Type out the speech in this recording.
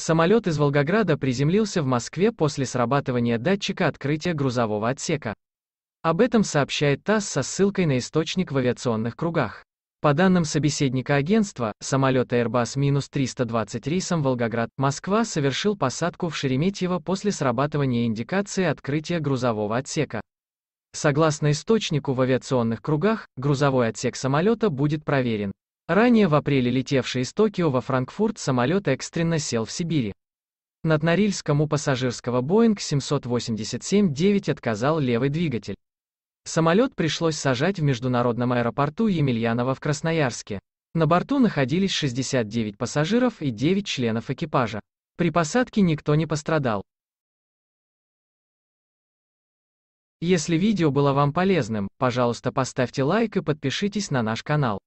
Самолет из Волгограда приземлился в Москве после срабатывания датчика открытия грузового отсека. Об этом сообщает ТАСС со ссылкой на источник в авиационных кругах. По данным собеседника агентства, самолет Airbus 320 рейсом Волгоград, Москва совершил посадку в Шереметьево после срабатывания индикации открытия грузового отсека. Согласно источнику в авиационных кругах, грузовой отсек самолета будет проверен. Ранее в апреле летевший из Токио во Франкфурт самолет экстренно сел в Сибири. Над Норильском у пассажирского Боинг 787-9 отказал левый двигатель. Самолет пришлось сажать в международном аэропорту Емельянова в Красноярске. На борту находились 69 пассажиров и 9 членов экипажа. При посадке никто не пострадал. Если видео было вам полезным, пожалуйста поставьте лайк и подпишитесь на наш канал.